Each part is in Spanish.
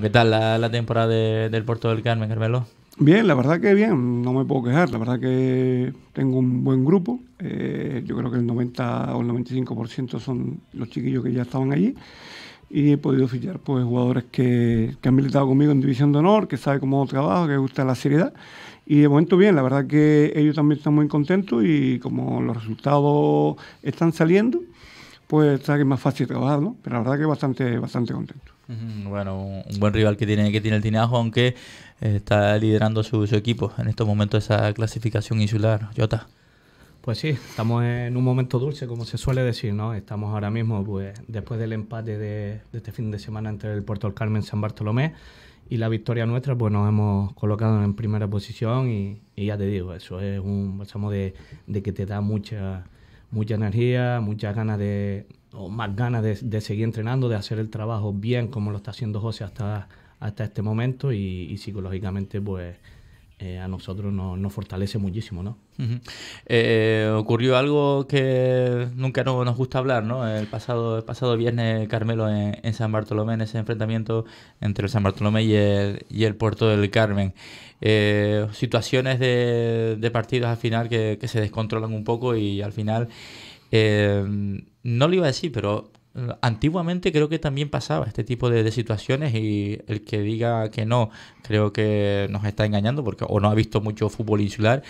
¿qué tal la, temporada del Puerto del Carmen, Carmelo? Bien, la verdad que bien, no me puedo quejar, la verdad que tengo un buen grupo, eh, yo creo que el 90 o el 95% son los chiquillos que ya estaban allí y he podido fichar pues jugadores que, han militado conmigo en División de Honor, que sabe cómo trabajo, que gusta la seriedad y de momento bien, la verdad que ellos también están muy contentos y como los resultados están saliendo, pues estar que más fácil trabajar, ¿no? Pero la verdad que bastante, bastante contento. Bueno, un buen rival que tiene, que tiene el Tinajo, aunque eh, está liderando su, equipo en estos momentos esa clasificación insular, Jota. Pues sí, estamos en un momento dulce, como se suele decir, ¿no? Estamos ahora mismo, pues, después del empate de, este fin de semana entre el Puerto del Carmen y San Bartolomé y la victoria nuestra, pues nos hemos colocado en primera posición y, ya te digo, eso es un balsamo de que te da mucha mucha energía, muchas ganas de, o más ganas de, de, seguir entrenando, de hacer el trabajo bien como lo está haciendo José hasta, hasta este momento y, y psicológicamente pues eh, a nosotros nos, fortalece muchísimo, ¿no? Eh, ocurrió algo que nunca nos gusta hablar, ¿no? El pasado, pasado viernes, Carmelo, en, San Bartolomé, en ese enfrentamiento entre San Bartolomé y el, Puerto del Carmen. Eh, situaciones de, de, partidos al final que, que, se descontrolan un poco y al final... no lo iba a decir, pero eh, antiguamente creo que también pasaba este tipo de, situaciones y el que diga que no, creo que nos está engañando porque o no ha visto mucho fútbol insular.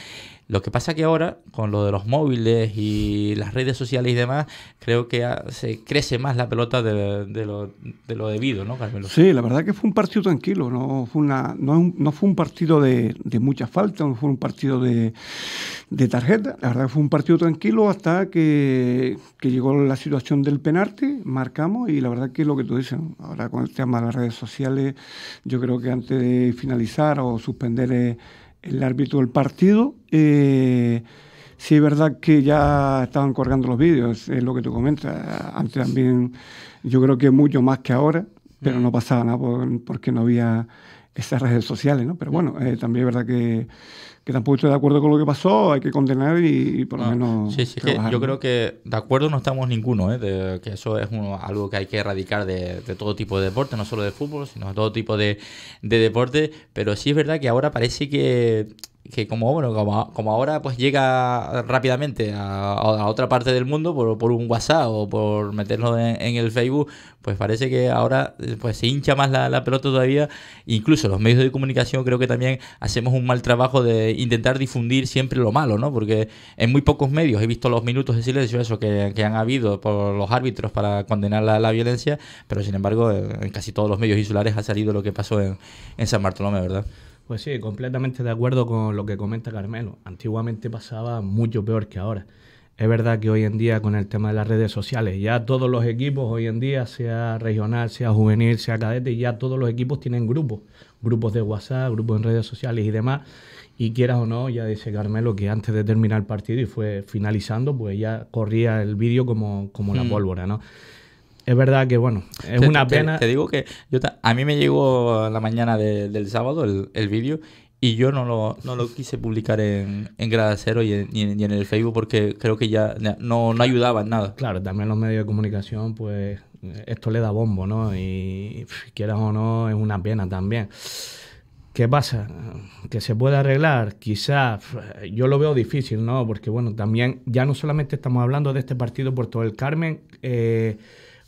Lo que pasa que ahora, con lo de los móviles y las redes sociales y demás, creo que se crece más la pelota de, lo, de debido, ¿no, Carmelo? Sí, la verdad que fue un partido tranquilo, no fue, una, no, fue un partido de, mucha falta, no fue un partido de, tarjeta, la verdad que fue un partido tranquilo hasta que, llegó la situación del penarte, marcamos y la verdad que lo que tú dices, ahora con el tema de las redes sociales, yo creo que antes de finalizar o suspender eh, el árbitro del partido. Eh, sí es verdad que ya estaban colgando los vídeos, es lo que tú comentas. Antes también, yo creo que mucho más que ahora, pero mm. no pasaba nada porque no había esas redes sociales, ¿no? Pero bueno, eh, también es verdad que, que, tampoco estoy de acuerdo con lo que pasó, hay que condenar y, por lo menos... Sí, sí, yo creo que de acuerdo no estamos ninguno, ¿eh? que eso es algo que hay que erradicar de, todo tipo de deporte, no solo de fútbol, sino de todo tipo de, de deporte, pero sí es verdad que ahora parece que que como, bueno, como, ahora pues llega rápidamente a, otra parte del mundo por, un WhatsApp o por meterlo en, el Facebook, pues parece que ahora pues se hincha más la, pelota todavía. Incluso los medios de comunicación creo que también hacemos un mal trabajo de intentar difundir siempre lo malo, ¿no? Porque en muy pocos medios he visto los minutos de silencio, eso que, han habido por los árbitros para condenar la, violencia, pero sin embargo en, casi todos los medios insulares ha salido lo que pasó en, en San Bartolomé, ¿verdad? Pues sí, completamente de acuerdo con lo que comenta Carmelo. Antiguamente pasaba mucho peor que ahora. Es verdad que hoy en día con el tema de las redes sociales, ya todos los equipos hoy en día, sea regional, sea juvenil, sea cadete, ya todos los equipos tienen grupos, grupos de WhatsApp, grupos en redes sociales y demás. Y quieras o no, ya dice Carmelo que antes de terminar el partido y fue finalizando, pues ya corría el vídeo como, como la mm. pólvora, ¿no? es verdad que, bueno, es una pena. Te, digo que yo a mí me llegó la mañana del sábado el, vídeo y yo no lo, quise publicar en, en Grada Cero y en, el Facebook porque creo que ya no, no ayudaba en nada. Claro, también los medios de comunicación, pues esto le da bombo, ¿no? Y quieras o no, es una pena también. ¿Qué pasa? Que se puede arreglar, quizás, yo lo veo difícil, ¿no? Porque bueno, también ya no solamente estamos hablando de este partido por todo el Carmen, eh,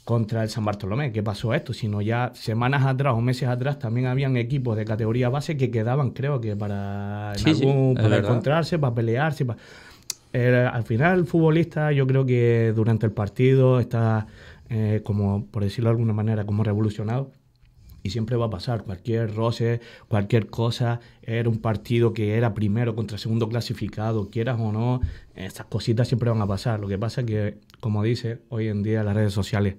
contra el San Bartolomé. ¿Qué pasó esto? Sino ya semanas atrás o meses atrás también habían equipos de categoría base que quedaban, creo que, para, encontrarse, para pelearse. Para... al final, el futbolista, yo creo que durante el partido está, eh, como por decirlo de alguna manera, como revolucionado y siempre va a pasar. Cualquier roce, cualquier cosa, era un partido que era primero contra segundo clasificado, quieras o no, esas cositas siempre van a pasar. Lo que pasa es que, como dice, hoy en día las redes sociales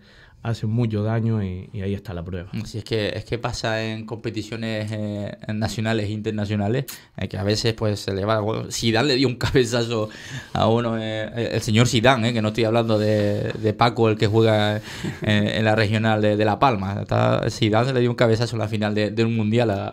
hace mucho daño y, ahí está la prueba. así es que, es que pasa en competiciones eh, nacionales e internacionales, eh, que a veces pues se le va... si Zidane le dio un cabezazo a uno, eh, el señor Zidane, que no estoy hablando de, Paco, el que juega en la regional de, La Palma. Zidane le dio un cabezazo en la final de, un mundial a,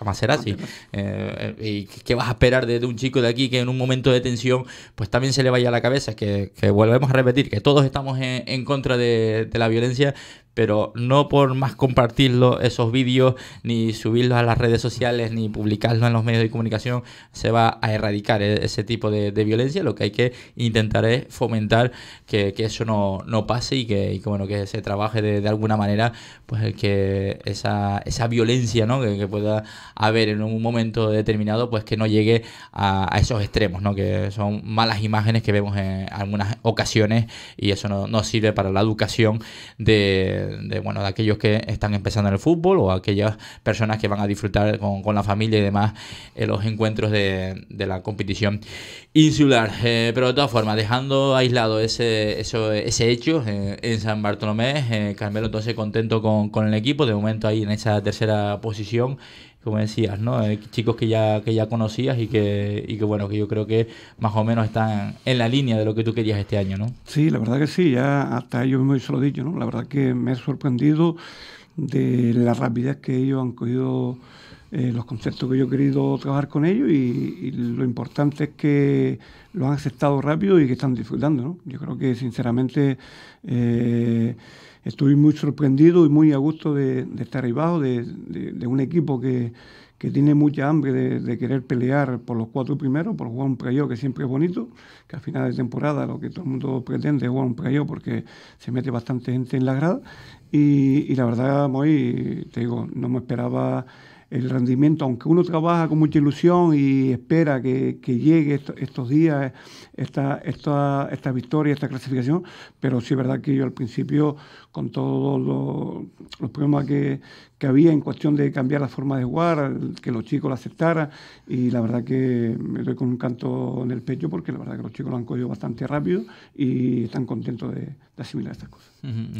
a, Maserati. Ah, ¿Y qué vas a esperar de, un chico de aquí que en un momento de tensión pues también se le vaya la cabeza? Que, que volvemos a repetir que todos estamos en contra de la violencia 这些。pero no por más compartirlo esos vídeos, ni subirlos a las redes sociales, ni publicarlos en los medios de comunicación, se va a erradicar e-, ese tipo de, violencia. Lo que hay que intentar es fomentar que, eso no, pase y que, bueno, que se trabaje de, alguna manera, pues que esa, esa violencia ¿no? que, pueda haber en un momento determinado, pues que no llegue a, esos extremos, ¿no? que son malas imágenes que vemos en algunas ocasiones y eso no, no sirve para la educación de de, bueno, de aquellos que están empezando en el fútbol o aquellas personas que van a disfrutar con, la familia y demás en eh, los encuentros de, la competición insular. Eh, pero de todas formas, dejando aislado ese, eso, ese hecho eh, en San Bartolomé, Carmelo entonces contento con, con el equipo, de momento ahí en esa tercera posición como decías, ¿no? Eh, chicos que ya, que ya conocías y que, y bueno, que yo creo que más o menos están en la línea de lo que tú querías este año, ¿no? Sí, la verdad que sí, ya hasta ellos mismos se lo he dicho, ¿no? La verdad que me he sorprendido de la rapidez que ellos han cogido eh, los conceptos que yo he querido trabajar con ellos y, lo importante es que lo han aceptado rápido y que están disfrutando. ¿no? Yo creo que sinceramente eh, estoy muy sorprendido y muy a gusto de, estar ahí abajo, de, de, un equipo que, que tiene mucha hambre de, querer pelear por los cuatro primeros, por jugar un playoff que siempre es bonito, que al final de temporada lo que todo el mundo pretende es jugar un playoff porque se mete bastante gente en la grada. Y, y la verdad, muy te digo, no me esperaba el rendimiento, aunque uno trabaja con mucha ilusión y espera que, llegue estos días, esta, esta, esta victoria, esta clasificación, pero sí es verdad que yo al principio, con todos los problemas que, que había en cuestión de cambiar la forma de jugar, que los chicos la aceptaran y la verdad que me doy con un canto en el pecho porque la verdad que los chicos lo han cogido bastante rápido y están contentos de, de asimilar estas cosas.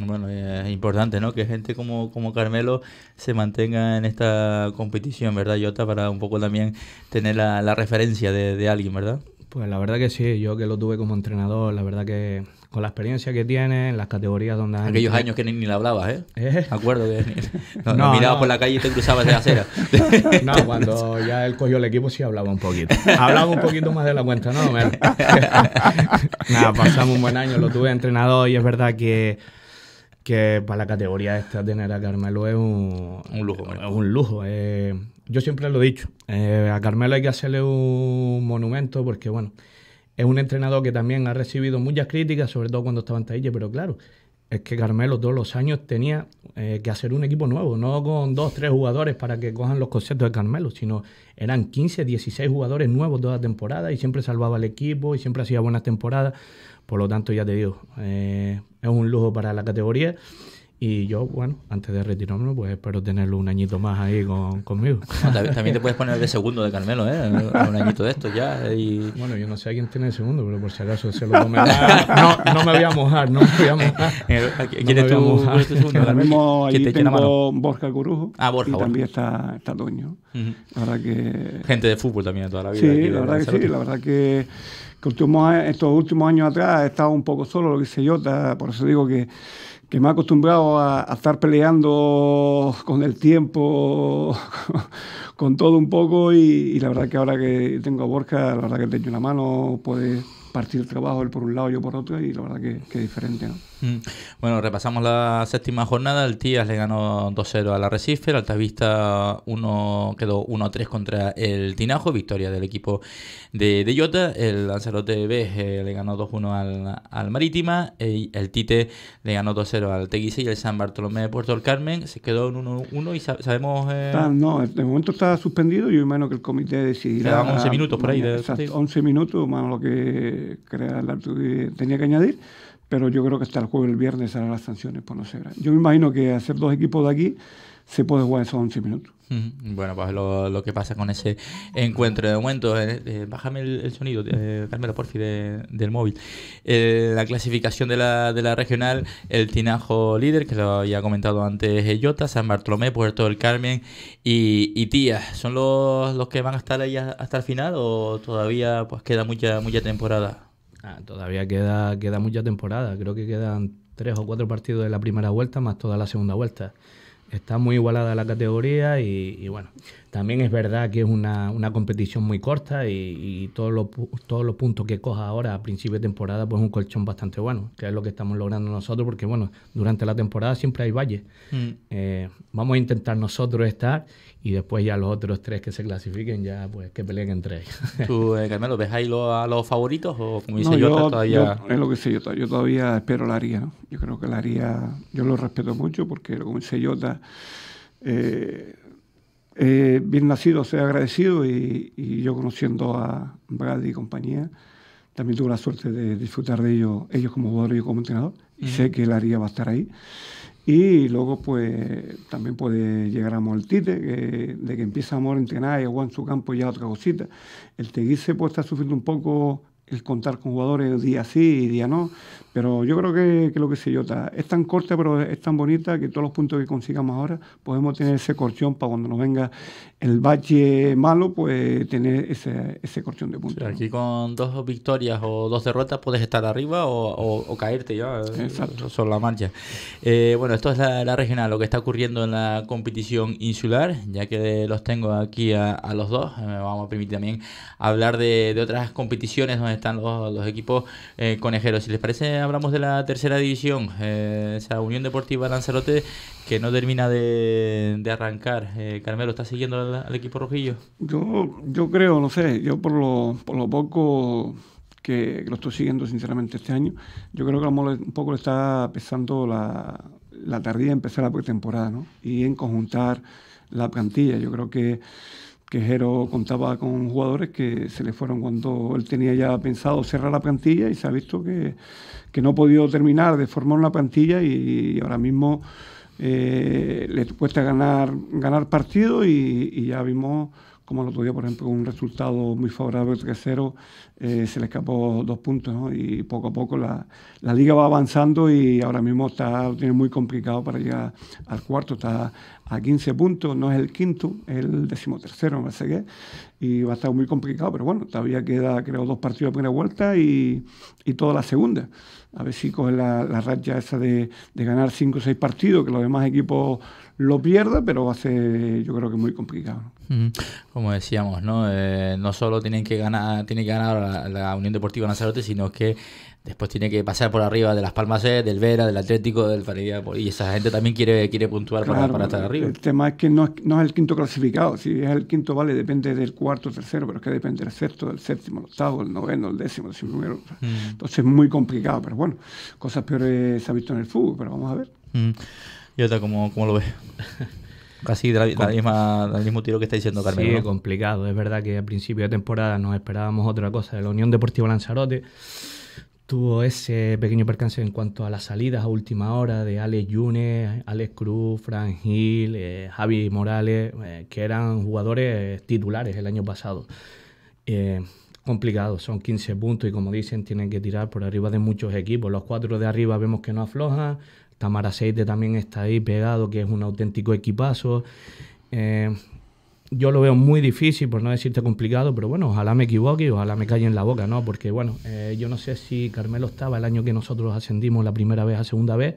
Bueno, es importante ¿no? que gente como, como Carmelo se mantenga en esta competición, ¿verdad, Jota? Para un poco también tener la, referencia de alguien, ¿verdad? Pues la verdad que sí, yo que lo tuve como entrenador, la verdad que con la experiencia que tiene, las categorías donde... Aquellos años que ni, ni le hablabas, ¿eh? ¿Eh? acuerdo que no, por la calle y te cruzabas de acera. no, cuando ya él cogió el equipo sí hablaba un poquito. Hablaba un poquito más de la cuenta, ¿no? Nada, pasamos un buen año, lo tuve entrenador y es verdad que para la categoría esta tener a Carmelo es un, un lujo. Es un lujo yo siempre lo he dicho, eh, a Carmelo hay que hacerle un monumento porque, bueno, es un entrenador que también ha recibido muchas críticas, sobre todo cuando estaba en Taille, pero claro, es que Carmelo todos los años tenía eh, que hacer un equipo nuevo, no con dos, tres jugadores para que cojan los conceptos de Carmelo, sino eran 15, 16 jugadores nuevos toda la temporada y siempre salvaba al equipo y siempre hacía buenas temporadas. Por lo tanto, ya te digo, eh, es un lujo para la categoría y yo, bueno, antes de retirarme, pues espero tenerlo un añito más ahí con, conmigo. también te puedes poner de segundo de Carmelo, ¿eh? Un añito de esto ya. Y... Bueno, yo no sé a quién tiene el segundo, pero por si acaso se lo comentaba. No, no me voy a mojar, no me voy a eh, mojar. Eh, ¿Quién es tu segundo? Carmelo? Ahí tengo Borja Corujo. Ah, Borja. Y también está, está Toño. que... Gente de fútbol también toda la vida. Sí, la verdad que sí, la verdad que estos últimos años atrás he estado un poco solo, lo que sé yo, por eso digo que que me ha acostumbrado a, estar peleando con el tiempo, con todo un poco, y, la verdad que ahora que tengo a Borja, la verdad que tengo una mano, puede partir el trabajo él por un lado, yo por otro, y la verdad que, que es diferente, Mm. Bueno, repasamos la séptima jornada. El Tías le ganó 2-0 al Arrecife. El Altavista uno, quedó 1-3 contra el Tinajo. Victoria del equipo de, de Jota. El Lanzarote B eh, le ganó 2-1 al, Marítima. Eh, el, Tite le ganó 2-0 al Teguise. Y el San Bartolomé de Puerto del Carmen se quedó en 1-1 y sabemos... Eh, ah, no, de momento está suspendido. Yo imagino que el comité decidirá... 11 minutos por ahí. 11 minutos más lo que tenía que añadir pero yo creo que hasta el jueves el viernes serán las sanciones por no ser. Yo me imagino que hacer dos equipos de aquí se puede jugar esos 11 minutos. Bueno, pues lo, que pasa con ese encuentro de momento, eh, eh, bájame el, sonido, eh, Carmelo Porfi, del móvil. Eh, la clasificación de la, de la regional, el Tinajo líder, que lo había comentado antes Jota, San Bartolomé, Puerto del Carmen y, y Tías. ¿Son los, los que van a estar ahí hasta el final o todavía pues queda mucha, mucha temporada? Ah, todavía queda, queda mucha temporada. Creo que quedan tres o cuatro partidos de la primera vuelta más toda la segunda vuelta. Está muy igualada la categoría y, bueno, también es verdad que es una, competición muy corta y, todos, los, puntos que coja ahora a principio de temporada pues es un colchón bastante bueno, que es lo que estamos logrando nosotros porque bueno, durante la temporada siempre hay valles. Mm. Eh, vamos a intentar nosotros estar y después ya los otros tres que se clasifiquen ya pues que peleen entre ellos. ¿Tú, eh, Carmelo, ves ahí a los favoritos o como dice no, todavía...? es lo que sé yo todavía espero la haría, ¿no? Yo creo que la haría, yo lo respeto mucho porque como dice Jota, eh, eh, bien nacido, ha agradecido y, yo conociendo a Brady y compañía, también tuve la suerte de disfrutar de ellos, ellos como jugadores y como entrenador, y sé que la haría va a estar ahí. Y luego, pues, también puede llegar a moltite, que, de que empieza a entrenar y agua en su campo ya otra cosita. El teguise, pues, está sufriendo un poco el contar con jugadores día sí y día no, pero yo creo que, lo que yo está es tan corta pero es tan bonita que todos los puntos que consigamos ahora podemos tener ese corchón para cuando nos venga el bache malo, pues tener ese, ese corchón de puntos. aquí con dos victorias o dos derrotas puedes estar arriba o, caerte ya eh, Exacto. la marcha. Eh, bueno, esto es la, regional, lo que está ocurriendo en la competición insular, ya que los tengo aquí a, los dos, me eh, vamos a permitir también hablar de, de otras competiciones donde están los, equipos eh, conejeros. Si les parece, hablamos de la tercera división, eh, esa Unión Deportiva Lanzarote que no termina de, arrancar. Eh, Carmelo, ¿estás siguiendo al, equipo rojillo? Yo, yo creo, no sé, yo por lo, por lo poco que, lo estoy siguiendo sinceramente este año, yo creo que un poco le está pesando la, la tardía de empezar la pretemporada ¿no? y en conjuntar la plantilla. Yo creo que que Jero contaba con jugadores que se le fueron cuando él tenía ya pensado cerrar la plantilla y se ha visto que, no ha podido terminar de formar una plantilla y, ahora mismo eh, le cuesta ganar, ganar partido y, ya vimos como el otro día, por ejemplo, un resultado muy favorable 3-0, eh, se le escapó dos puntos y poco a poco la, liga va avanzando y ahora mismo está tiene muy complicado para llegar al cuarto, está a 15 puntos, no es el quinto, es el decimotercero, no sé qué. y va a estar muy complicado, pero bueno, todavía queda creo dos partidos de primera vuelta y, toda la segunda. A ver si coge la, racha esa de, de ganar 5 o 6 partidos, que los demás equipos lo pierda, pero va a ser yo creo que muy complicado. Como decíamos, ¿no? Eh, no solo tienen que ganar, tiene que ganar la, Unión Deportiva Lanzarote, sino que después tiene que pasar por arriba de las Palmas del Vera, del Atlético, del Faridía, y esa gente también quiere, quiere puntuar para, para, estar arriba. El tema es que no es, no es el quinto clasificado, si es el quinto vale, depende del cuarto, tercero, pero es que depende del sexto, del séptimo, del octavo, el noveno, el décimo, el primero. Entonces es muy complicado, pero bueno, cosas peores se ha visto en el fútbol, pero vamos a ver. ¿Y ahorita como lo ves? Casi del mismo tiro que está diciendo Carmen. Sí, complicado. Es verdad que al principio de temporada nos esperábamos otra cosa. La Unión Deportiva Lanzarote tuvo ese pequeño percance en cuanto a las salidas a última hora de Alex Yunes, Alex Cruz, Frank Gil, eh, Javi Morales, eh, que eran jugadores eh, titulares el año pasado. complicado, son 15 puntos y como dicen, tienen que tirar por arriba de muchos equipos. Los cuatro de arriba vemos que no aflojan, Tamara Aceite también está ahí pegado, que es un auténtico equipazo. Eh, yo lo veo muy difícil, por no decirte complicado, pero bueno, ojalá me equivoque y ojalá me calle en la boca, ¿no? Porque bueno, eh, yo no sé si Carmelo estaba el año que nosotros ascendimos la primera vez a segunda vez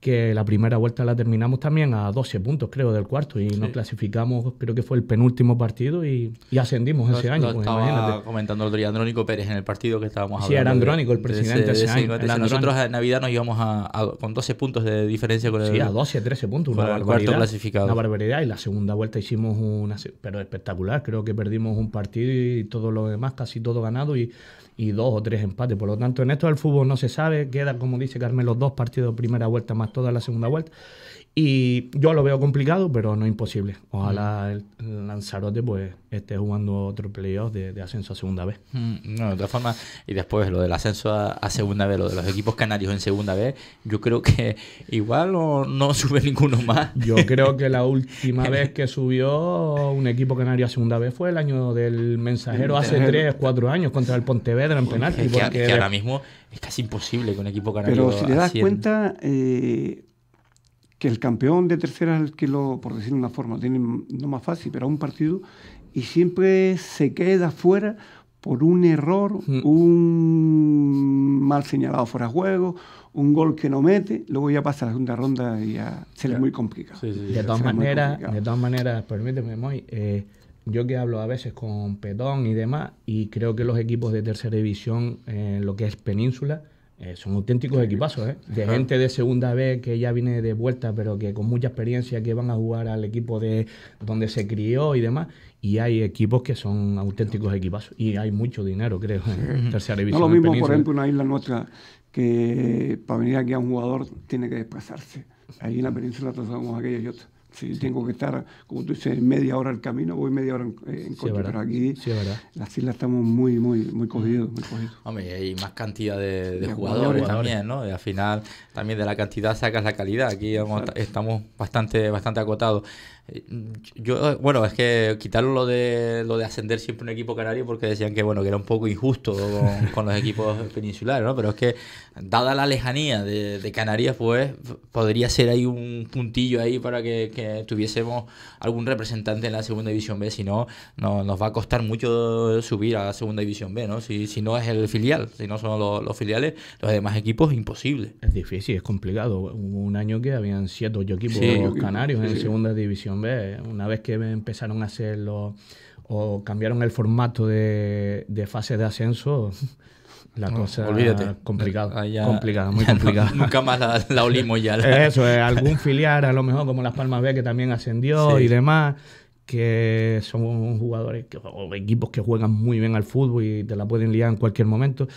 que la primera vuelta la terminamos también a 12 puntos, creo, del cuarto, y nos clasificamos, creo que fue el penúltimo partido, y, ascendimos ese año. Lo pues, estaba comentando el otro Andrónico Pérez en el partido que estábamos hablando. Sí, era Andrónico el presidente ese, año. nosotros en Navidad nos íbamos a, con 12 puntos de diferencia con el... Sí, a 12, 13 puntos, una barbaridad. Cuarto clasificado. Una barbaridad, y la segunda vuelta hicimos una... pero espectacular, creo que perdimos un partido y todo lo demás, casi todo ganado, y y dos o tres empates. Por lo tanto, en esto del fútbol no se sabe, queda, como dice Carmelo dos partidos de primera vuelta más toda la segunda vuelta. Y yo lo veo complicado, pero no imposible. Ojalá mm. el Lanzarote pues esté jugando otro playoff de, ascenso a segunda vez. Mm, no, de otra forma, y después lo del ascenso a, segunda vez, lo de los equipos canarios en segunda vez, yo creo que igual no sube ninguno más. Yo creo que la última vez que subió un equipo canario a segunda vez fue el año del mensajero hace tres, cuatro años contra el Pontevedra en penalti. que, ahora mismo es casi imposible que un equipo canario. Pero si te das cuenta. Eh, que el campeón de tercera es que por decirlo de una forma, tiene no más fácil, pero a un partido, y siempre se queda fuera por un error, mm. un mal señalado fuera de juego, un gol que no mete, luego ya pasa la segunda ronda y ya se le es muy complicado. De todas maneras, de todas maneras, permíteme, Moy, eh, yo que hablo a veces con Petón y demás, y creo que los equipos de tercera división, eh, lo que es península, eh, son auténticos equipazos, ¿eh? De gente de segunda vez que ya viene de vuelta, pero que con mucha experiencia, que van a jugar al equipo de donde se crió y demás. Y hay equipos que son auténticos equipazos. Y hay mucho dinero, creo, en tercera división. No lo mismo, por ejemplo, una isla nuestra que para venir aquí a un jugador tiene que desplazarse. Ahí en la península todos aquella aquellos y otros si tengo que estar, como tú dices, media hora al camino, voy media hora en, eh, coche, pero aquí las islas estamos muy, muy, muy cogidos. Mm. Hombre, hay más cantidad de, jugadores, también, ¿no? al final, también de la cantidad sacas la calidad. Aquí estamos bastante, bastante acotados. Eh, yo, bueno, es que quitarlo lo de, lo de ascender siempre un equipo canario porque decían que, bueno, que era un poco injusto con, los equipos peninsulares, ¿no? Pero es que, dada la lejanía de, Canarias, pues podría ser ahí un puntillo ahí para que tuviésemos algún representante en la segunda división B, si no, nos va a costar mucho subir a la segunda división B, ¿no? Si, no es el filial, si no son los, filiales, los demás equipos, imposible. Es difícil, es complicado. un año que habían siete 8 equipos canarios en la segunda división B. Una vez que empezaron a hacerlo o cambiaron el formato de, de fase de ascenso, la cosa Olvídate. complicada, complicada, muy complicada. nunca más la, olimos ya. Eso, es, eh, algún filial, a lo mejor como Las Palmas B, que también ascendió y demás, que son jugadores o equipos que juegan muy bien al fútbol y te la pueden liar en cualquier momento.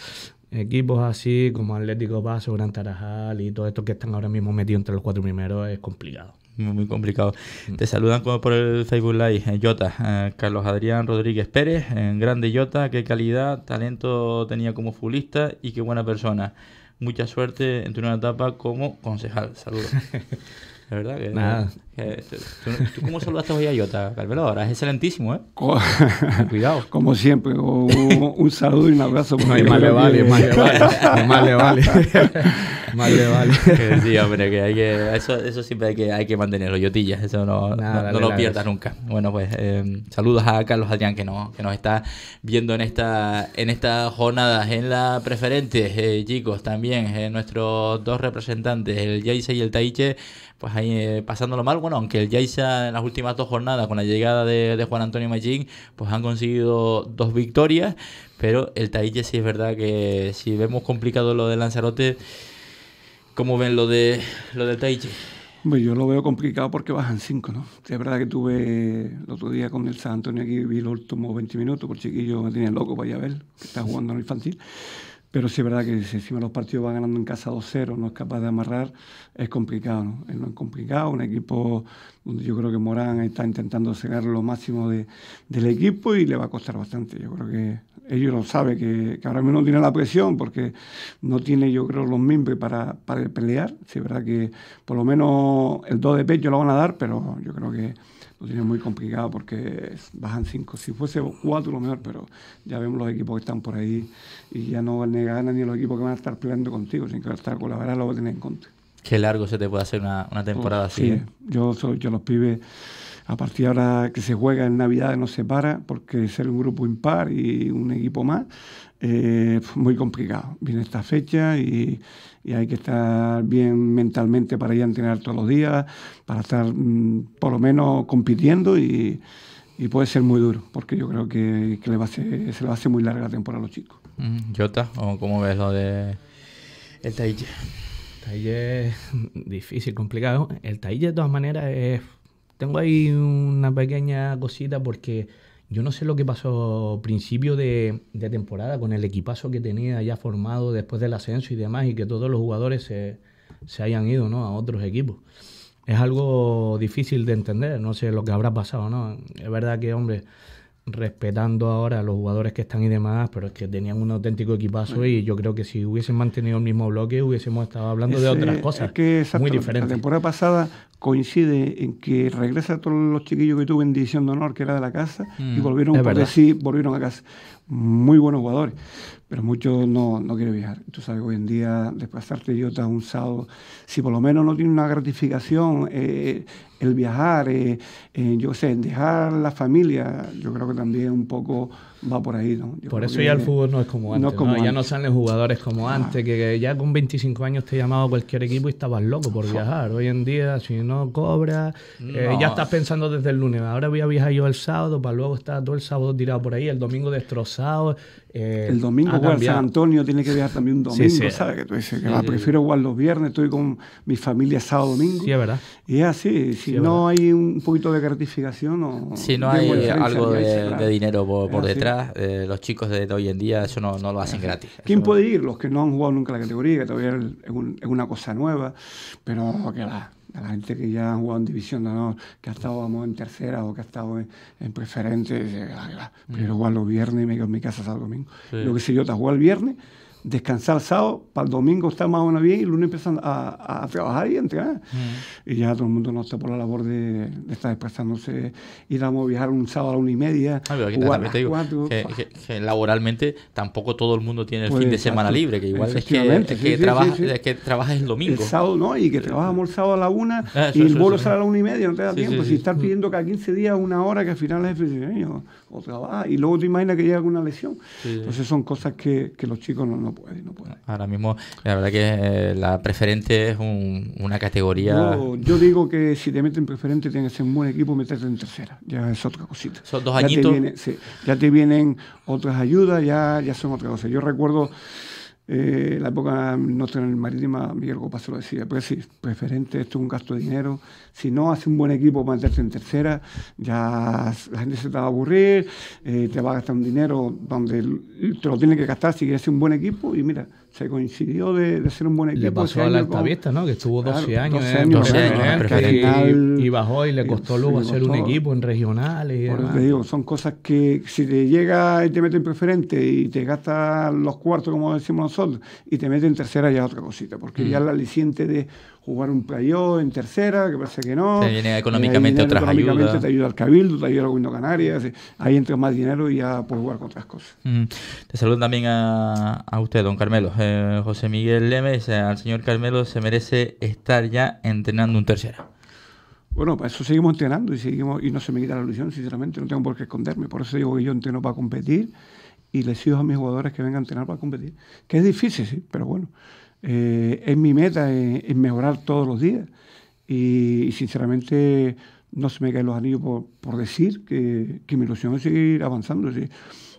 Equipos así como Atlético Paso, Gran Tarajal y todo esto que están ahora mismo metidos entre los cuatro primeros es complicado muy, complicado. Mm. Te saludan como por el Facebook Live, eh, Jota, eh, Carlos Adrián Rodríguez Pérez, en eh, grande Jota, qué calidad, talento tenía como futbolista y qué buena persona. Mucha suerte en tu nueva etapa como concejal. Saludos. La verdad que. Nada. Este, ¿tú, cómo saludaste hoy a Yota Carmelo? Ahora es excelentísimo, ¿eh? Cuidado. Como siempre, un, saludo y un abrazo. No, y más vale. más le vale. Vale, vale. sí, hombre, que Eso, siempre hay que, hay que mantenerlo, yotillas. Eso no, lo pierdas nunca. Bueno, pues em, saludos a Carlos Adrián que, no, que nos está viendo en esta en estas jornadas en la preferente. Eh, chicos, también eh, nuestros dos representantes, el Yaisa y el Taiche, pues ahí eh, pasándolo mal. Bueno, aunque el Yaisa en las últimas dos jornadas, con la llegada de, Juan Antonio Machín, pues han conseguido dos victorias. Pero el Taiche sí es verdad que si vemos complicado lo de Lanzarote ¿Cómo ven lo de lo Taichi? Pues yo lo veo complicado porque bajan cinco, ¿no? Es verdad que tuve el otro día con el San Antonio aquí, vi los últimos 20 minutos, por chiquillo me tenía loco para ir a ver, que está jugando en el infantil. Pero sí es verdad que encima los partidos van ganando en casa 2-0, no es capaz de amarrar, es complicado, ¿no? Es complicado, un equipo donde yo creo que Morán está intentando sacar lo máximo de, del equipo y le va a costar bastante. Yo creo que ellos lo saben, que, que, ahora mismo no tiene la presión porque no tiene, yo creo, los mimbres para, para pelear. Sí, es verdad que por lo menos el 2 de pecho lo van a dar, pero yo creo que lo tiene muy complicado porque bajan 5. Si fuese 4 lo mejor, pero ya vemos los equipos que están por ahí y ya no van a ganar ni los equipos que van a estar peleando contigo, sin que van a estar con la lo van a tener en contra. Qué largo se te puede hacer una, una temporada así. Sí, ¿eh? yo, soy, yo los pibes a partir de ahora que se juega en Navidad no se para, porque ser un grupo impar y un equipo más es eh, muy complicado. Viene esta fecha y, hay que estar bien mentalmente para ir a entrenar todos los días, para estar mm, por lo menos compitiendo y, puede ser muy duro porque yo creo que, se le va a hacer muy larga la temporada a los chicos. Mm, ¿Jota? cómo ves lo de el Taille? Taille difícil, complicado. El Taille de todas maneras es tengo ahí una pequeña cosita porque yo no sé lo que pasó principio de, temporada con el equipazo que tenía ya formado después del ascenso y demás y que todos los jugadores se, se hayan ido ¿no? a otros equipos. Es algo difícil de entender, no sé lo que habrá pasado, ¿no? Es verdad que, hombre, respetando ahora a los jugadores que están y demás, pero es que tenían un auténtico equipazo y yo creo que si hubiesen mantenido el mismo bloque hubiésemos estado hablando de otras cosas. que muy diferentes. La temporada pasada coincide en que regresa todos los chiquillos que tuve en División de Honor, que era de la casa, y mm, volvieron, sí, volvieron a casa. Muy buenos jugadores, pero muchos no, no quieren viajar. Tú sabes, hoy en día, después desplazarte idiota un sábado, si por lo menos no tiene una gratificación eh, el viajar, eh, eh, yo sé, dejar la familia, yo creo que también un poco va por ahí. por eso ya el fútbol no es como antes. No como Ya no salen jugadores como ah. antes, que, que, ya con 25 años te llamaba cualquier equipo y estabas loco por viajar. Hoy en día, si no no cobra, eh, ya estás pensando desde el lunes, ahora voy a viajar yo el sábado para luego estar todo el sábado tirado por ahí, el domingo destrozado. Eh, el domingo, igual San Antonio tiene que viajar también un domingo, ¿sabes? Que tú dices prefiero jugar los viernes, estoy con mi familia sábado, domingo. Sí, es verdad. Y es así, si no hay un poquito de gratificación o... Si no hay algo de, dinero por, detrás, eh, los chicos de hoy en día eso no, lo hacen gratis. ¿Quién puede ir? Los que no han jugado nunca la categoría, que todavía es, una cosa nueva, pero que la a la gente que ya ha jugado en División de Honor, que ha estado en tercera o que ha estado en, preferente, mm. pero igual los viernes y me quedo en mi casa hasta el domingo. Lo que sé yo, te juego el viernes, descansar el sábado, para el domingo está más o menos bien y el lunes empiezan a, trabajar y entrar mm. Y ya todo el mundo no está por la labor de, estar desplazándose ir a viajar un sábado a una y media. Ah, te digo, que, laboralmente tampoco todo el mundo tiene el pues fin de semana libre, que igual es que, que, trabaja, el domingo. El sábado no, y que trabajamos el sábado a la una ah, y el vuelo sale a la una y media, no te da tiempo. si estás pidiendo cada 15 días una hora que al final es año o trabajas y luego te imaginas que llega una lesión. Entonces son cosas que, los chicos no puede, no puede. Ahora mismo, la verdad que eh, la preferente es una categoría. Yo, digo que si te meten preferente, tienes que ser un buen equipo meterte en tercera. Ya es otra cosita. Son dos añitos. Ya te, sí, ya te vienen otras ayudas, ya, ya son otras cosas. Yo recuerdo. Eh, la época nuestra marítima, Miguel Copas lo decía, pues sí, preferente, esto es un gasto de dinero. Si no hace un buen equipo para en tercera, ya la gente se te va a aburrir, eh, te va a gastar un dinero donde te lo tiene que gastar si quieres hacer un buen equipo y mira, se coincidió de, ser un buen equipo. Le pasó al Altavista, ¿no? Que estuvo 12 años, 12 años, y, bajó y le eh, costó luego hacer un equipo en regionales. Y Te digo, son cosas que si te llega y te meten preferente y te gasta los cuartos, como decimos nosotros, y te mete en tercera, ya es otra cosita, porque ya mm. la aliciente de jugar un playoff en tercera, que parece que no. Te viene económicamente otras económicamente Te ayuda al Cabildo, te ayuda al Gobierno Canarias. Ahí entra más dinero y ya puedes jugar con otras cosas. Te saludo también a, a usted, don Carmelo. Eh, José Miguel Lemes, eh, al señor Carmelo se merece estar ya entrenando un tercero. Bueno, para eso seguimos entrenando y seguimos y no se me quita la ilusión, sinceramente, no tengo por qué esconderme. Por eso digo que yo entreno para competir y les sigo a mis jugadores que vengan a entrenar para competir. Que es difícil, sí, pero bueno, eh, es mi meta, es, mejorar todos los días. Y, sinceramente no se me caen los anillos por, decir que, mi ilusión es seguir avanzando.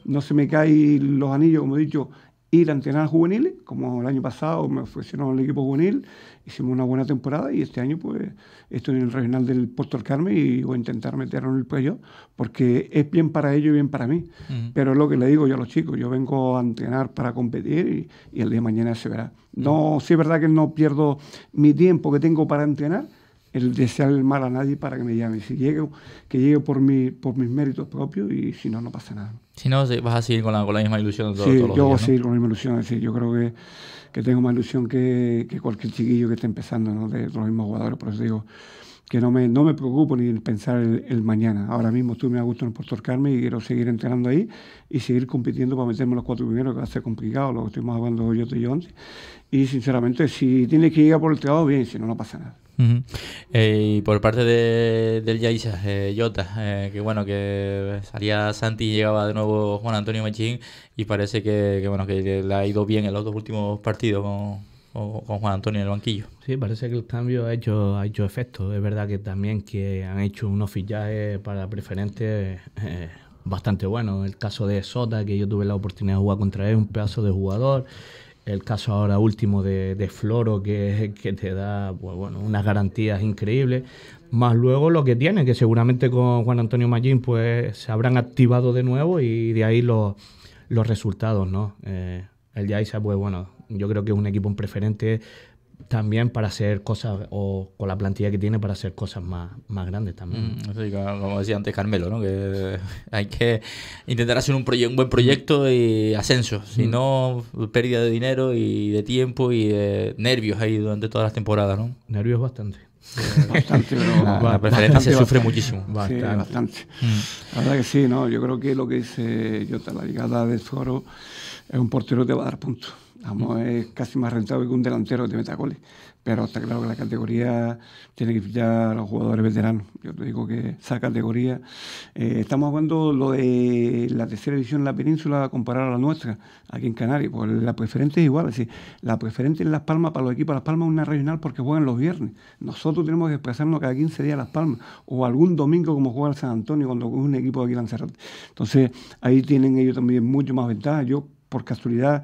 No se me caen los anillos, como he dicho, ir a entrenar juveniles, como el año pasado me ofrecieron el equipo juvenil, hicimos una buena temporada y este año pues estoy en el regional del Puerto del Carmen y voy a intentar meterlo en el cuello porque es bien para ellos y bien para mí. Pero es lo que le digo yo a los chicos, yo vengo a entrenar para competir y, el día de mañana se verá. No, sí es verdad que no pierdo mi tiempo que tengo para entrenar, el desear el mal a nadie para que me llame. Si llego, que llegue por, mi, por mis méritos propios y si no, no pasa nada. Si no, vas a seguir con la, con la misma ilusión todo, yo voy a seguir con la misma ilusión. Es decir, yo creo que, que tengo más ilusión que, que, cualquier chiquillo que esté empezando, ¿no? De, los mismos jugadores. Por eso digo que no me, no me preocupo ni en pensar el, mañana. Ahora mismo tú me a gusto en el y quiero seguir entrenando ahí y seguir compitiendo para meterme los cuatro primeros, que va a ser complicado, lo que estuvimos hablando yo y yo antes. Y sinceramente, si tiene que llegar por el trabajo, bien, si no, no pasa nada. Eh, y por parte de, del Yaisa, eh, Jota, eh, que bueno, que salía Santi y llegaba de nuevo Juan Antonio Machín y parece que, bueno, que le ha ido bien en los dos últimos partidos con, Juan Antonio en el banquillo. Sí, parece que el cambio ha hecho, ha hecho efecto. Es verdad que también que han hecho unos fichajes para preferentes eh, bastante buenos. El caso de Sota, que yo tuve la oportunidad de jugar contra él, un pedazo de jugador el caso ahora último de, de Floro, que, te da pues, bueno, unas garantías increíbles, más luego lo que tiene, que seguramente con Juan Antonio Mallín pues, se habrán activado de nuevo y de ahí los, los resultados. ¿no? Eh, el Yaiza, pues bueno, yo creo que es un equipo preferente también para hacer cosas, o con la plantilla que tiene para hacer cosas más, más grandes también. Mm, como decía antes Carmelo, que hay que intentar hacer un, buen proyecto y ascenso, si mm. no, pérdida de dinero y de tiempo y nervios ahí durante todas las temporadas. ¿no? Nervios bastante. Eh, bastante, pero la, preferencia se sufre muchísimo. Bastante. Mm. La verdad que sí, ¿no? Yo creo que lo que dice Jota, la llegada de foro es un portero que te va a dar puntos es casi más rentable que un delantero de Metacoles pero está claro que la categoría tiene que fichar a los jugadores veteranos. Yo te digo que esa categoría. Eh, estamos hablando lo de la tercera división en la península comparada a la nuestra, aquí en Canarias. Pues la preferente es igual, la preferente en Las Palmas para los equipos de Las Palmas es una regional porque juegan los viernes. Nosotros tenemos que desplazarnos cada 15 días a Las Palmas o algún domingo como juega el San Antonio cuando es un equipo de aquí en Lanzarote. Entonces ahí tienen ellos también mucho más ventaja. Yo, por casualidad,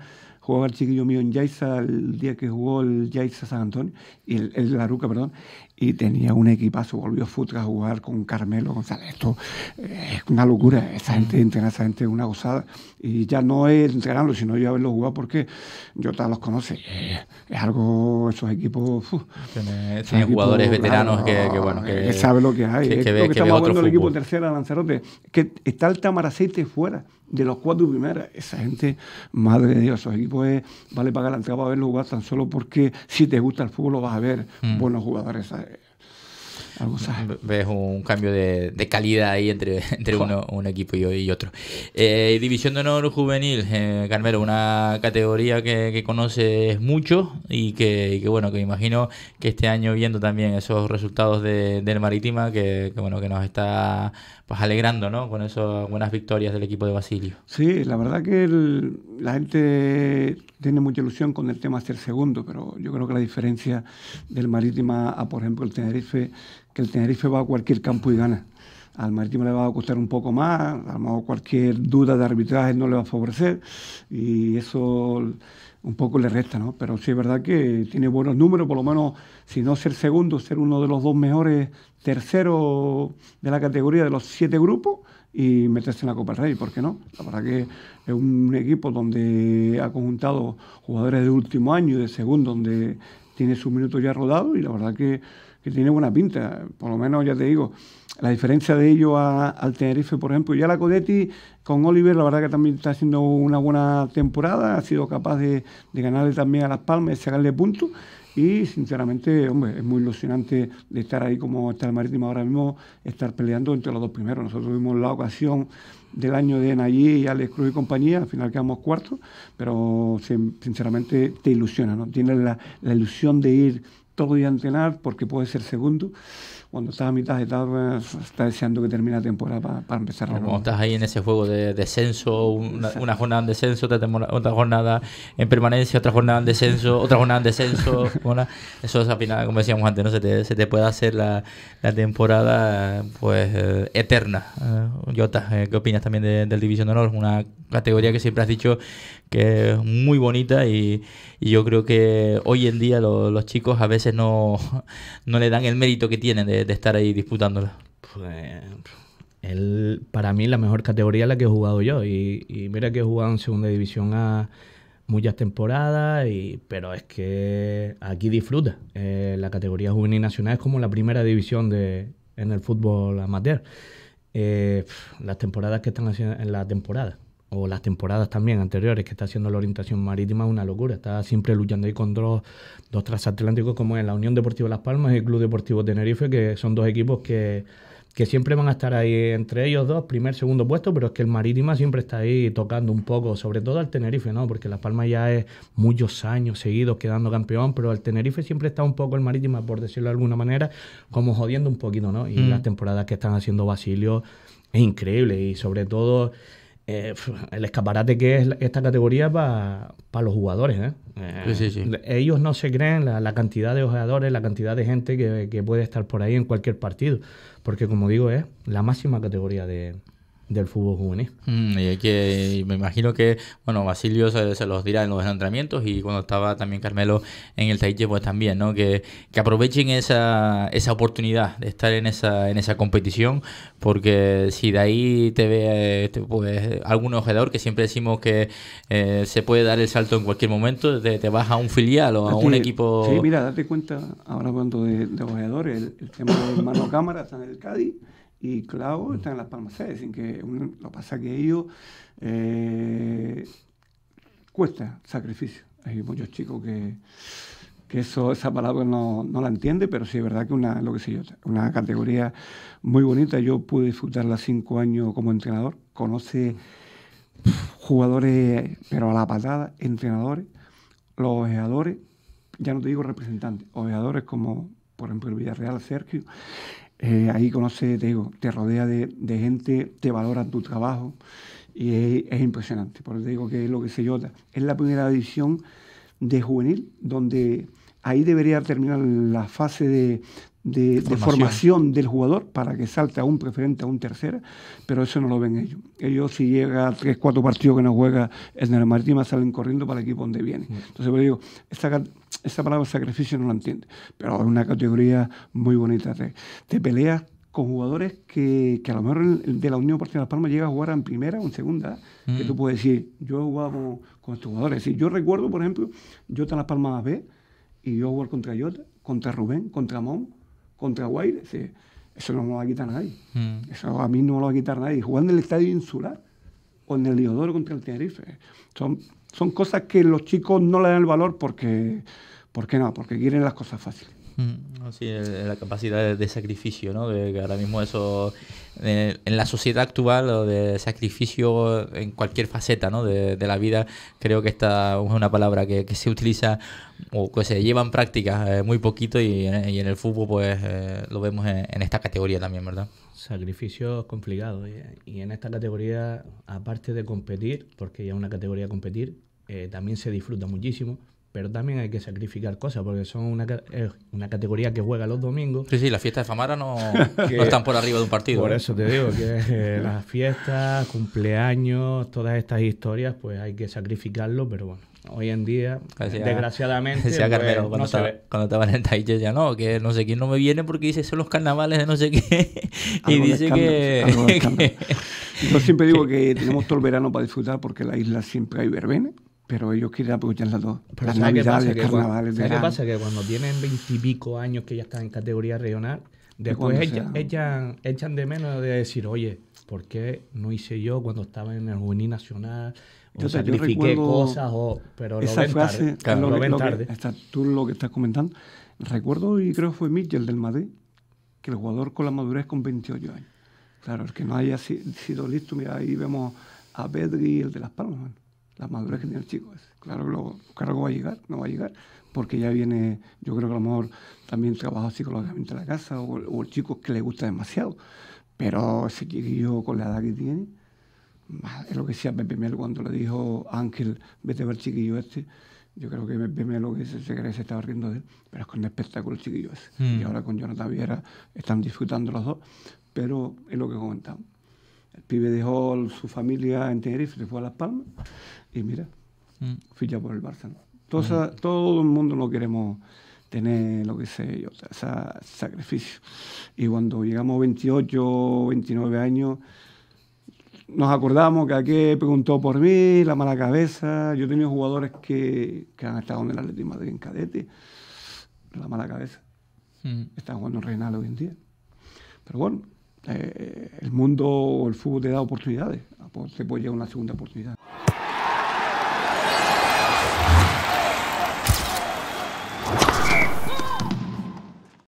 jugaba el chiquillo mío en Yaiza el día que jugó el Yaiza San Antonio, y el, el Laruca, perdón, y tenía un equipazo, volvió Futra a jugar con Carmelo González. Esto eh, es una locura, esa gente mm. esa gente es una gozada. Y ya no es entrenarlo, sino yo haberlo jugado porque yo tal los conoce. Eh, es algo, esos equipos. Tienen jugadores veteranos que, que, bueno, que, sabe lo que hay. es, que, estamos hablando del equipo tercera Lanzarote, que está el Tamaracete fuera de los cuatro primeras. Esa gente, madre de Dios, esos equipos vale pagar la entrada para verlo jugar tan solo porque si te gusta el fútbol vas a ver. Mm. Buenos jugadores. Ves un cambio de, calidad ahí entre, entre uno, un equipo y, otro. Eh, División de Honor Juvenil, eh, Carmelo, una categoría que, que conoces mucho y que, que, bueno, que imagino que este año viendo también esos resultados del Marítima, que, bueno, que nos está pues alegrando, ¿no? Con esas buenas victorias del equipo de Basilio. Sí, la verdad que la gente tiene mucha ilusión con el tema ser segundo, pero yo creo que la diferencia del Marítima a, por ejemplo, el Tenerife que el Tenerife va a cualquier campo y gana. Al Marítimo le va a costar un poco más, a lo mejor cualquier duda de arbitraje no le va a favorecer y eso un poco le resta, ¿no? Pero sí es verdad que tiene buenos números, por lo menos, si no ser segundo, ser uno de los dos mejores terceros de la categoría de los siete grupos y meterse en la Copa del Rey, ¿por qué no? La verdad que es un equipo donde ha conjuntado jugadores de último año y de segundo, donde tiene su minuto ya rodado y la verdad que que tiene buena pinta. Por lo menos, ya te digo, la diferencia de ellos al Tenerife, por ejemplo. y Ya la Codetti con Oliver, la verdad que también está haciendo una buena temporada, ha sido capaz de, ganarle también a Las Palmas de sacarle puntos. Y sinceramente, hombre, es muy ilusionante de estar ahí como está el Marítimo ahora mismo, estar peleando entre los dos primeros. Nosotros tuvimos la ocasión del año de Nayí y Alex Cruz y compañía, al final quedamos cuartos, pero sinceramente te ilusiona, ¿no? Tienes la ilusión de ir todo día entrenar porque puede ser segundo. Cuando estás a mitad de etapa, estás deseando que termine la temporada para, empezar la Cuando estás ahí en ese juego de descenso, una, jornada en descenso, otra, jornada en permanencia, otra jornada en descenso, otra jornada en descenso. eso es al final, como decíamos antes, ¿no? se, te, se te puede hacer la, la temporada pues eh, eterna. yo eh, eh, ¿qué opinas también del División de Honor? Una categoría que siempre has dicho que es muy bonita y, yo creo que hoy en día los chicos a veces no, no, le dan el mérito que tienen de, estar ahí disputándola. Pues, para mí la mejor categoría es la que he jugado yo y, mira que he jugado en segunda división a muchas temporadas, y, pero es que aquí disfruta. Eh, la categoría juvenil nacional es como la primera división de, en el fútbol amateur. Eh, las temporadas que están haciendo en la temporada o las temporadas también anteriores que está haciendo la orientación marítima una locura. Está siempre luchando ahí con dos, dos transatlánticos como es la Unión Deportiva Las Palmas y el Club Deportivo Tenerife, que son dos equipos que, que siempre van a estar ahí entre ellos dos, primer, segundo puesto, pero es que el Marítima siempre está ahí tocando un poco, sobre todo al Tenerife, ¿no? Porque Las Palmas ya es muchos años seguidos quedando campeón, pero al Tenerife siempre está un poco el Marítima, por decirlo de alguna manera, como jodiendo un poquito, ¿no? Y mm. las temporadas que están haciendo Basilio es increíble y sobre todo eh, el escaparate que es esta categoría para los jugadores. ¿eh? ¿eh? Ellos no se creen la, cantidad de jugadores, la cantidad de gente que, que, puede estar por ahí en cualquier partido, porque como digo, es la máxima categoría de, del fútbol juvenil. Mm, y que, me imagino que, bueno, Basilio se, los dirá en los entrenamientos y cuando estaba también Carmelo en el Taiche, pues también, ¿no? Que, aprovechen esa, esa oportunidad de estar en esa, en esa competición, porque si de ahí te ve este, pues, algún ojeador, que siempre decimos que eh, se puede dar el salto en cualquier momento, te, te vas a un filial o a un equipo. Sí, mira, date cuenta, ahora cuando de, de ojeadores, el, tema de Mano Cámara está en el Cádiz y Clau mm. están en Las Palmas lo que lo pasa que ellos eh, cuesta sacrificio. Hay muchos chicos que, eso, esa palabra no, la entiende, pero sí es verdad que una, lo que sé yo, una categoría muy bonita. Yo pude disfrutarla cinco años como entrenador. Conoce jugadores, pero a la patada, entrenadores, los ojeadores, ya no te digo representantes, ojeadores como por ejemplo el Villarreal, Sergio, eh, ahí conoce, te digo, te rodea de, gente, te valora tu trabajo y es, impresionante. Por eso digo que es lo que se yo Es la primera edición de juvenil donde ahí debería terminar la fase de, de, formación. del jugador para que salte a un preferente, a un tercera, pero eso no lo ven ellos. Ellos si llega a tres, cuatro partidos que no juega en el Marítima salen corriendo para el equipo donde viene. Entonces, yo digo, esta, esta, palabra sacrificio no lo entiende, pero es una categoría muy bonita. Te, peleas con jugadores que, que, a lo mejor de la Unión Partida de Las Palmas llega a jugar en primera o en segunda, ¿eh? que tú mm. puedes decir, yo he jugado con, estos jugadores. yo recuerdo, por ejemplo, yo en Las Palmas B y yo jugar contra Jota contra Rubén, contra Mon, contra Guaire, eso no me lo va a quitar nadie. Mm. Eso a mí no me lo va a quitar nadie. Jugando en el Estadio Insular o en el Diodoro contra el Tenerife. Son, cosas que los chicos no le dan el valor porque, no, porque quieren las cosas fáciles. Mm. Sí, la capacidad de sacrificio, ¿no? que ahora mismo eso, en la sociedad actual, lo de sacrificio en cualquier faceta, De, la vida, creo que esta es una palabra que, se utiliza o que se lleva en práctica eh, muy poquito eh, y, en el fútbol, pues, eh, lo vemos en, esta categoría también, ¿verdad? sacrificio complicado Y en esta categoría, aparte de competir, porque ya es una categoría competir, también se disfruta muchísimo pero también hay que sacrificar cosas porque son una, una categoría que juega los domingos. Sí, sí, las fiestas de Famara no, están por arriba de un partido. Por ¿eh? eso te digo que eh, las fiestas, cumpleaños, todas estas historias, pues hay que sacrificarlo, pero bueno, hoy en día, pues desgraciadamente, decía pues, cuando, estaba, en Tailandia ya no, que no sé quién no me viene porque dice son los carnavales de no sé qué y dice que, Yo siempre digo que tenemos todo el verano para disfrutar porque en la isla siempre hay verbenes pero ellos quieren apoyar las dos. Pero las navidades, pasa, carnavales, ¿Qué pasa? Que cuando tienen veintipico años que ya están en categoría regional, después echan, echan, echan de menos de decir, oye, ¿por qué no hice yo cuando estaba en el Juvenil Nacional? O yo sacrifiqué cosas, o, pero lo ven tarde. Claro, lo, tarde. tú lo que estás comentando. Recuerdo, y creo que fue Mitchell del Madrid, que el jugador con la madurez con 28 años. Claro, el que no haya sido listo, mira, ahí vemos a Pedri, el de Las Palmas la madurez que tiene el chico. Es, claro, lo, claro va a llegar, no va a llegar, porque ya viene, yo creo que a lo mejor también trabaja psicológicamente en la casa o, el chico que le gusta demasiado. Pero ese chiquillo con la edad que tiene, es lo que decía Pepe Mel cuando le dijo Ángel, vete a ver chiquillo este. Yo creo que Pepe lo que se, se, se estaba riendo de él, pero es con espectáculo el chiquillo ese. Hmm. Y ahora con Jonathan Viera están disfrutando los dos, pero es lo que comentamos. El pibe dejó su familia en Tenerife, se fue a Las Palmas y mira, mm. ficha por el Barça. Todo el mundo no queremos tener, lo que sé yo, o sea, sacrificio. Y cuando llegamos a 28, 29 años, nos acordamos que aquí preguntó por mí, la mala cabeza. Yo he tenido jugadores que, que han estado en el Atlético de Madrid en cadete, la mala cabeza. Mm. Están jugando en Reinal hoy en día. Pero bueno, eh, el mundo o el fútbol te da oportunidades, ah, pues, se puede llegar a una segunda oportunidad.